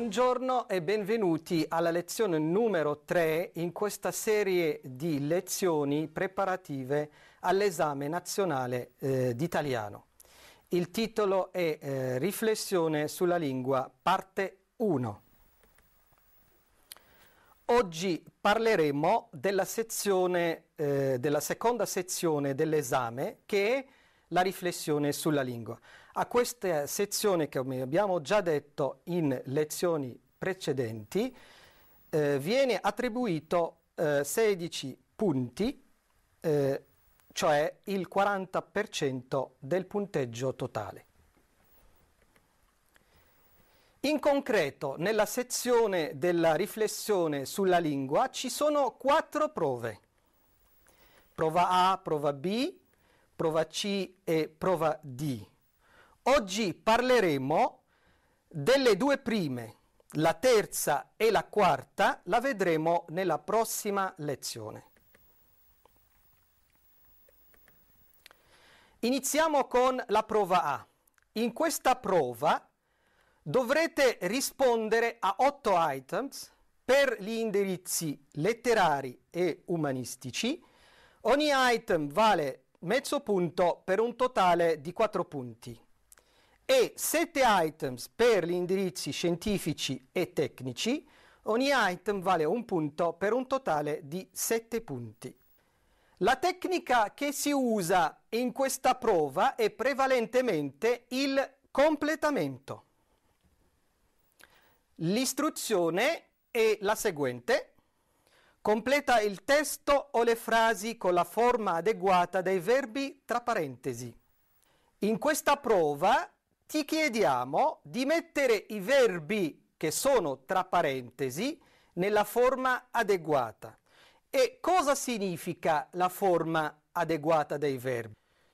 Buongiorno e benvenuti alla lezione numero 3 in questa serie di lezioni preparative all'esame nazionale eh, d'italiano. Il titolo è eh, Riflessione sulla lingua, parte 1. Oggi parleremo della, sezione, eh, della seconda sezione dell'esame che è la riflessione sulla lingua. A questa sezione che abbiamo già detto in lezioni precedenti eh, viene attribuito eh, 16 punti, eh, cioè il 40% del punteggio totale. In concreto, nella sezione della riflessione sulla lingua ci sono quattro prove. Prova A, prova B, prova C e prova D. Oggi parleremo delle due prime, la terza e la quarta, la vedremo nella prossima lezione. Iniziamo con la prova A. In questa prova dovrete rispondere a otto items per gli indirizzi letterari e umanistici. Ogni item vale mezzo punto per un totale di 4 punti e 7 items per gli indirizzi scientifici e tecnici, ogni item vale un punto per un totale di 7 punti. La tecnica che si usa in questa prova è prevalentemente il completamento. L'istruzione è la seguente. Completa il testo o le frasi con la forma adeguata dei verbi tra parentesi. In questa prova ti chiediamo di mettere i verbi che sono tra parentesi nella forma adeguata. E cosa significa la forma adeguata dei verbi?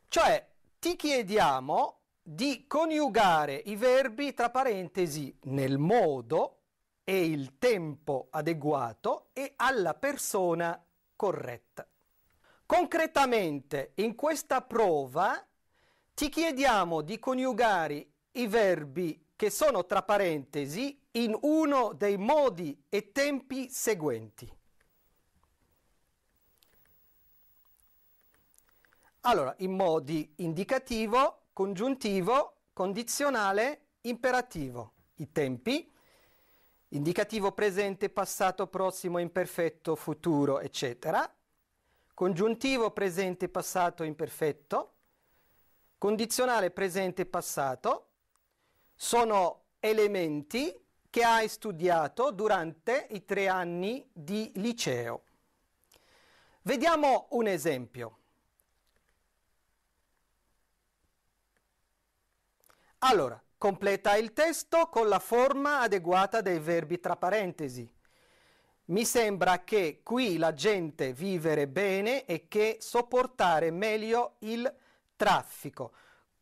Cioè, ti chiediamo di coniugare i verbi tra parentesi nel modo e il tempo adeguato e alla persona corretta. Concretamente, in questa prova ti chiediamo di coniugare i verbi che sono tra parentesi in uno dei modi e tempi seguenti. Allora, in modi indicativo, congiuntivo, condizionale, imperativo. I tempi indicativo presente, passato, prossimo, imperfetto, futuro, eccetera, congiuntivo presente, passato, imperfetto, condizionale presente, passato, sono elementi che hai studiato durante i tre anni di liceo. Vediamo un esempio. Allora, Completa il testo con la forma adeguata dei verbi tra parentesi. Mi sembra che qui la gente vivere bene e che sopportare meglio il traffico.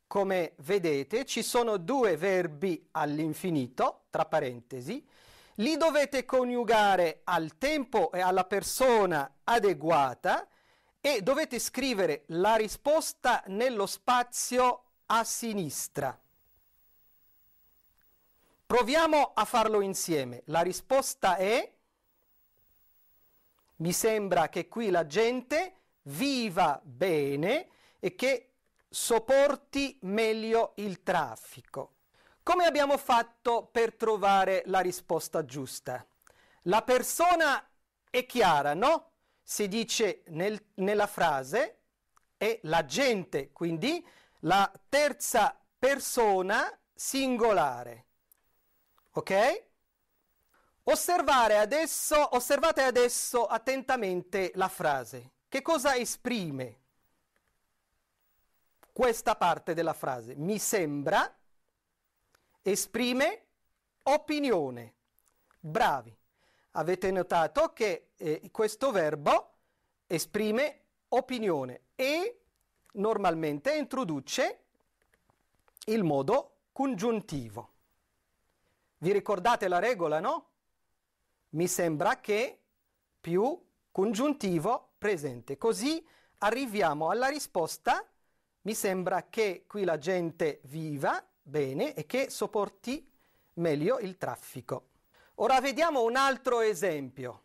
Come vedete ci sono due verbi all'infinito, tra parentesi, li dovete coniugare al tempo e alla persona adeguata e dovete scrivere la risposta nello spazio a sinistra. Proviamo a farlo insieme. La risposta è, mi sembra che qui la gente viva bene e che sopporti meglio il traffico. Come abbiamo fatto per trovare la risposta giusta? La persona è chiara, no? Si dice nel, nella frase è la gente, quindi la terza persona singolare ok? Osservare adesso, osservate adesso attentamente la frase. Che cosa esprime questa parte della frase? Mi sembra esprime opinione. Bravi. Avete notato che eh, questo verbo esprime opinione e normalmente introduce il modo congiuntivo. Vi ricordate la regola, no? Mi sembra che più congiuntivo presente. Così arriviamo alla risposta mi sembra che qui la gente viva bene e che sopporti meglio il traffico. Ora vediamo un altro esempio.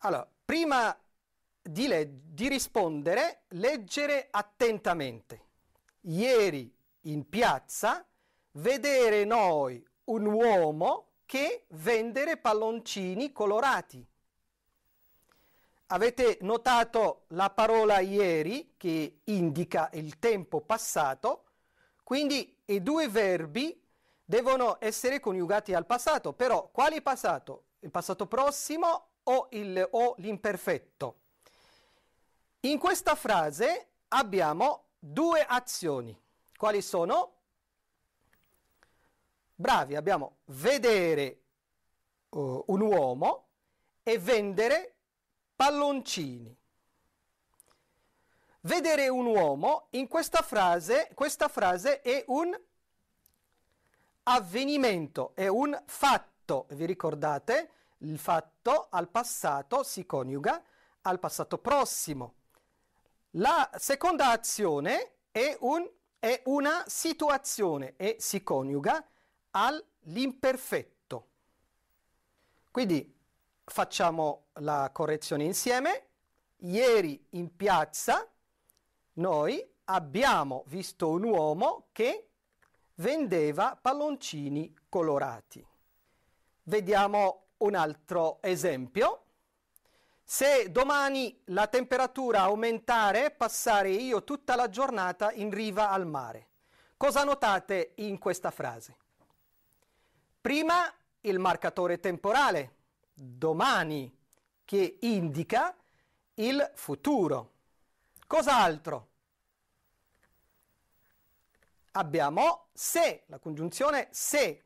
Allora, prima di, di, rispondere, leggere attentamente. Ieri in piazza vedere noi un uomo che vendere palloncini colorati. Avete notato la parola ieri che indica il tempo passato, quindi i due verbi devono essere coniugati al passato, però quale passato? Il passato prossimo o, il, o l'imperfetto? In questa frase abbiamo due azioni. Quali sono? Bravi, abbiamo vedere uh, un uomo e vendere palloncini. Vedere un uomo in questa frase, questa frase è un avvenimento, è un fatto. Vi ricordate? Il fatto al passato si coniuga al passato prossimo. La seconda azione è, un, è una situazione e si coniuga al all'imperfetto. Quindi facciamo la correzione insieme. Ieri in piazza noi abbiamo visto un uomo che vendeva palloncini colorati. Vediamo un altro esempio. Se domani la temperatura aumentare, passare io tutta la giornata in riva al mare. Cosa notate in questa frase? Prima il marcatore temporale, domani, che indica il futuro. Cos'altro? Abbiamo se, la congiunzione se,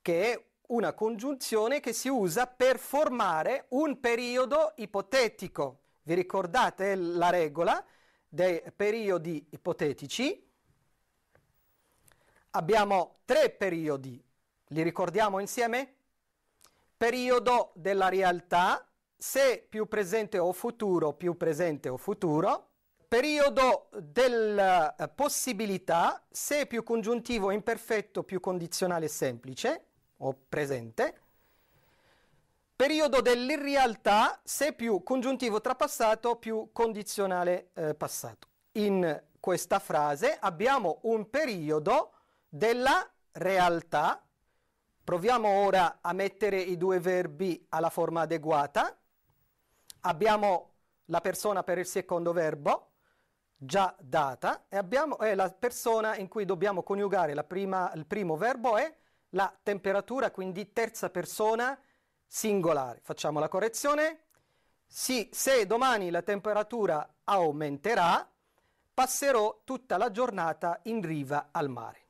che è una congiunzione che si usa per formare un periodo ipotetico. Vi ricordate la regola dei periodi ipotetici? Abbiamo tre periodi li ricordiamo insieme? Periodo della realtà, se più presente o futuro, più presente o futuro. Periodo della eh, possibilità, se più congiuntivo imperfetto, più condizionale semplice o presente. Periodo dell'irrealtà, se più congiuntivo trapassato, più condizionale eh, passato. In questa frase abbiamo un periodo della realtà Proviamo ora a mettere i due verbi alla forma adeguata. Abbiamo la persona per il secondo verbo, già data, e abbiamo è la persona in cui dobbiamo coniugare prima, il primo verbo è la temperatura, quindi terza persona singolare. Facciamo la correzione. Sì, se domani la temperatura aumenterà, passerò tutta la giornata in riva al mare.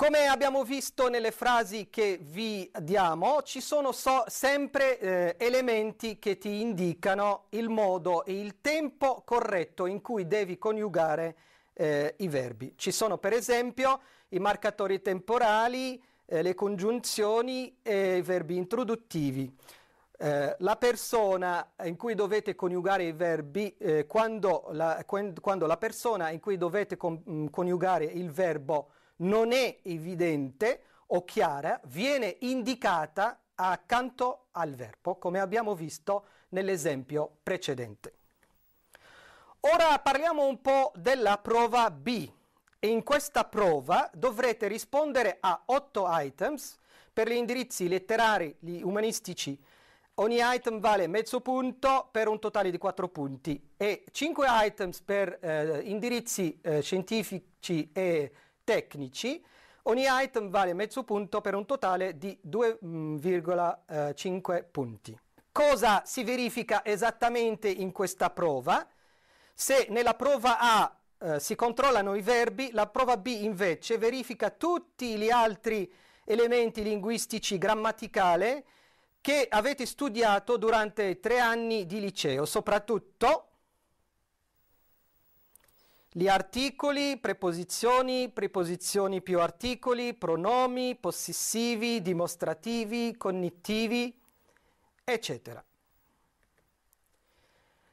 Come abbiamo visto nelle frasi che vi diamo, ci sono so- sempre eh, elementi che ti indicano il modo e il tempo corretto in cui devi coniugare eh, i verbi. Ci sono per esempio i marcatori temporali, eh, le congiunzioni e i verbi introduttivi. Eh, la persona in cui dovete coniugare i verbi, eh, quando, la, quando, la, persona in cui dovete con, mm, coniugare il verbo non è evidente o chiara, viene indicata accanto al verbo, come abbiamo visto nell'esempio precedente. Ora parliamo un po' della prova B. In questa prova dovrete rispondere a 8 items per gli indirizzi letterari, gli umanistici. Ogni item vale mezzo punto per un totale di 4 punti e 5 items per eh, indirizzi eh, scientifici e tecnici, ogni item vale mezzo punto per un totale di 2,5 mm, eh, punti. Cosa si verifica esattamente in questa prova? Se nella prova A eh, si controllano i verbi, la prova B invece verifica tutti gli altri elementi linguistici grammaticali che avete studiato durante tre anni di liceo, soprattutto gli articoli, preposizioni, preposizioni più articoli, pronomi, possessivi, dimostrativi, cognitivi, eccetera.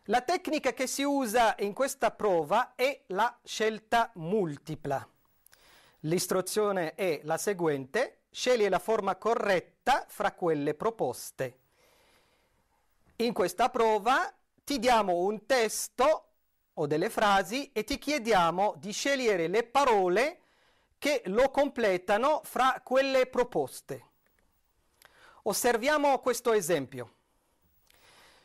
La tecnica che si usa in questa prova è la scelta multipla. L'istruzione è la seguente, scegli la forma corretta fra quelle proposte. In questa prova ti diamo un testo o delle frasi e ti chiediamo di scegliere le parole che lo completano fra quelle proposte. Osserviamo questo esempio.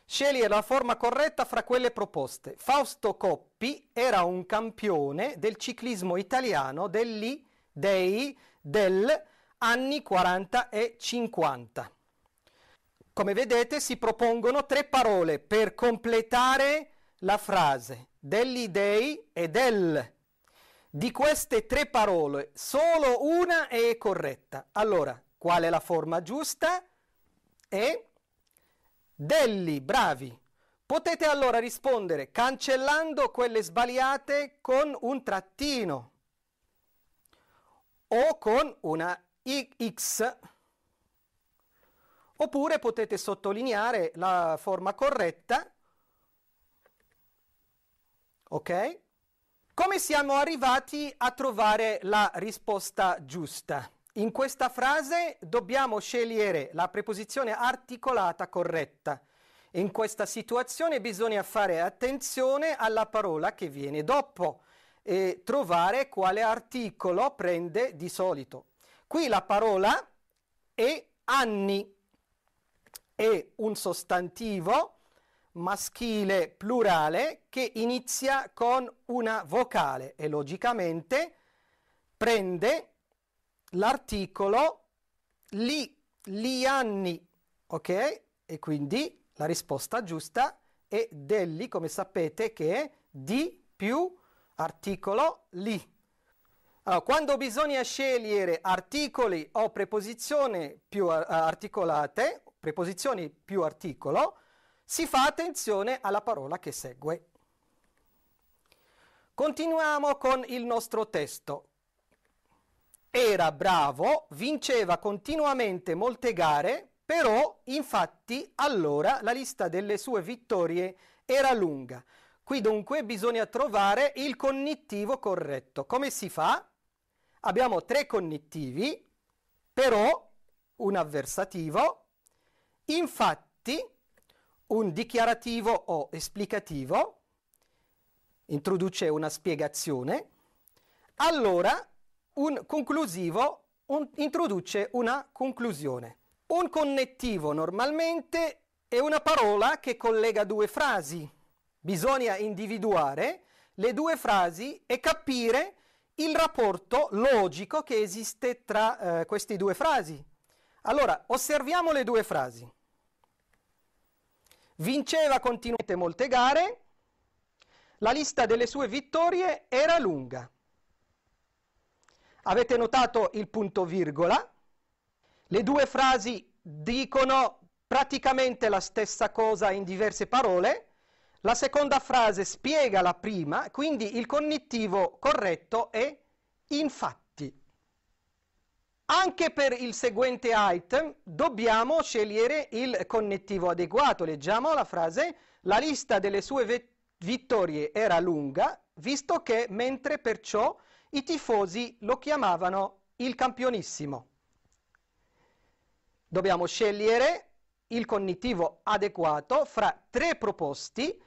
Scegliere la forma corretta fra quelle proposte. Fausto Coppi era un campione del ciclismo italiano degli, dei, del anni 40 e 50. Come vedete si propongono tre parole per completare la frase degli dei e del. Di queste tre parole, solo una è corretta. Allora, qual è la forma giusta? E degli, bravi. Potete allora rispondere cancellando quelle sbagliate con un trattino o con una X. Oppure potete sottolineare la forma corretta Ok? Come siamo arrivati a trovare la risposta giusta? In questa frase dobbiamo scegliere la preposizione articolata corretta. In questa situazione bisogna fare attenzione alla parola che viene dopo e trovare quale articolo prende di solito. Qui la parola è anni, è un sostantivo maschile plurale che inizia con una vocale e logicamente prende l'articolo li, gli anni, ok? E quindi la risposta giusta è degli, come sapete, che è di più articolo li. Allora, quando bisogna scegliere articoli o preposizioni più articolate, preposizioni più articolo, si fa attenzione alla parola che segue. Continuiamo con il nostro testo. Era bravo, vinceva continuamente molte gare, però infatti allora la lista delle sue vittorie era lunga. Qui dunque bisogna trovare il connettivo corretto. Come si fa? Abbiamo tre connettivi, però un avversativo, infatti un dichiarativo o esplicativo, introduce una spiegazione, allora un conclusivo un, introduce una conclusione. Un connettivo normalmente è una parola che collega due frasi. Bisogna individuare le due frasi e capire il rapporto logico che esiste tra eh, queste due frasi. Allora, osserviamo le due frasi vinceva continuamente molte gare, la lista delle sue vittorie era lunga. Avete notato il punto virgola? Le due frasi dicono praticamente la stessa cosa in diverse parole. La seconda frase spiega la prima, quindi il cognitivo corretto è infatti. Anche per il seguente item dobbiamo scegliere il connettivo adeguato. Leggiamo la frase, la lista delle sue vittorie era lunga, visto che mentre perciò i tifosi lo chiamavano il campionissimo. Dobbiamo scegliere il connettivo adeguato fra tre proposti,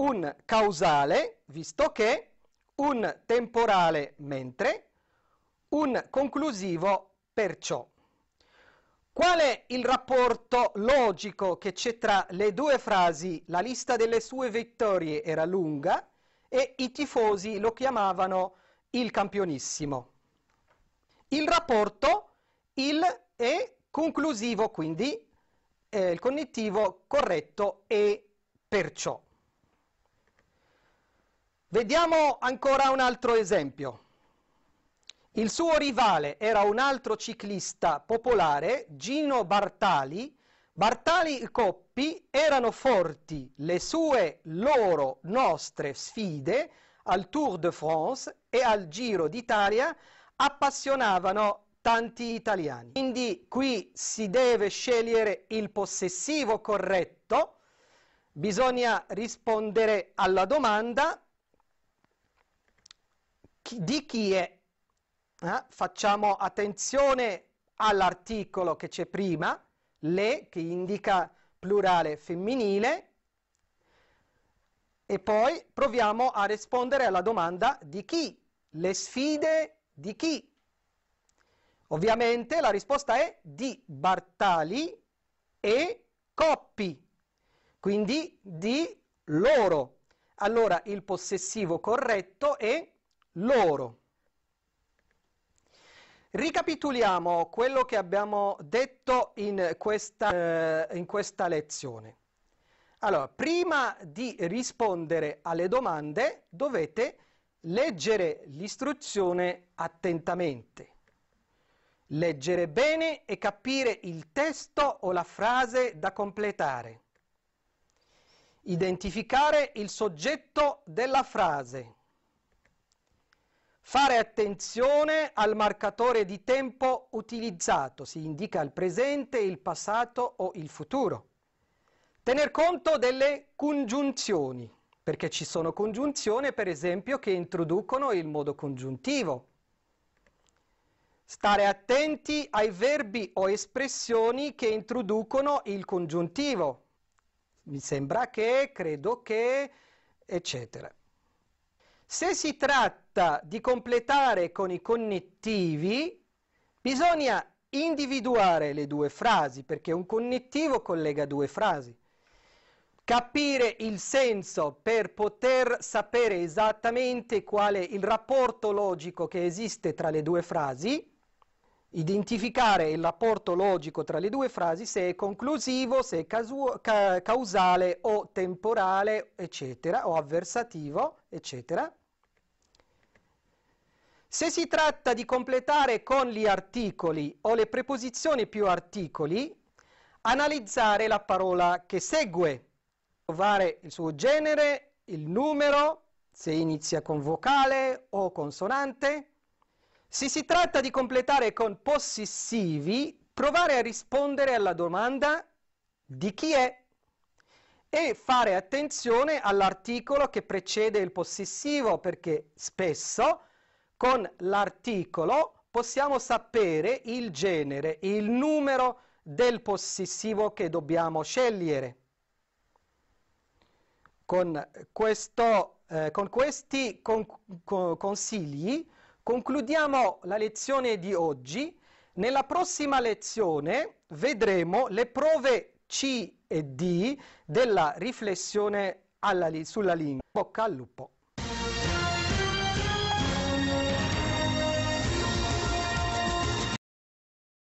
un causale, visto che, un temporale mentre, un conclusivo Perciò, qual è il rapporto logico che c'è tra le due frasi la lista delle sue vittorie era lunga e i tifosi lo chiamavano il campionissimo? Il rapporto il è conclusivo, quindi eh, il connettivo corretto è perciò. Vediamo ancora un altro esempio. Il suo rivale era un altro ciclista popolare, Gino Bartali. Bartali e Coppi erano forti le sue loro nostre sfide al Tour de France e al Giro d'Italia appassionavano tanti italiani. Quindi qui si deve scegliere il possessivo corretto, bisogna rispondere alla domanda di chi è eh, facciamo attenzione all'articolo che c'è prima, le, che indica plurale femminile, e poi proviamo a rispondere alla domanda di chi, le sfide di chi. Ovviamente la risposta è di Bartali e Coppi, quindi di loro. Allora il possessivo corretto è loro. Ricapitoliamo quello che abbiamo detto in questa, eh, in questa lezione. Allora, prima di rispondere alle domande dovete leggere l'istruzione attentamente. Leggere bene e capire il testo o la frase da completare. Identificare il soggetto della frase. Fare attenzione al marcatore di tempo utilizzato, si indica il presente, il passato o il futuro. Tener conto delle congiunzioni, perché ci sono congiunzioni per esempio che introducono il modo congiuntivo. Stare attenti ai verbi o espressioni che introducono il congiuntivo. Mi sembra che, credo che, eccetera. Se si tratta tratta di completare con i connettivi, bisogna individuare le due frasi, perché un connettivo collega due frasi. Capire il senso per poter sapere esattamente qual è il rapporto logico che esiste tra le due frasi, identificare il rapporto logico tra le due frasi, se è conclusivo, se è ca causale o temporale, eccetera, o avversativo, eccetera. Se si tratta di completare con gli articoli o le preposizioni più articoli, analizzare la parola che segue, trovare il suo genere, il numero, se inizia con vocale o consonante. Se si tratta di completare con possessivi, provare a rispondere alla domanda di chi è e fare attenzione all'articolo che precede il possessivo perché spesso con l'articolo possiamo sapere il genere, il numero del possessivo che dobbiamo scegliere. Con, questo, eh, con questi con, con, consigli concludiamo la lezione di oggi. Nella prossima lezione vedremo le prove C e D della riflessione alla, sulla lingua. Bocca al lupo!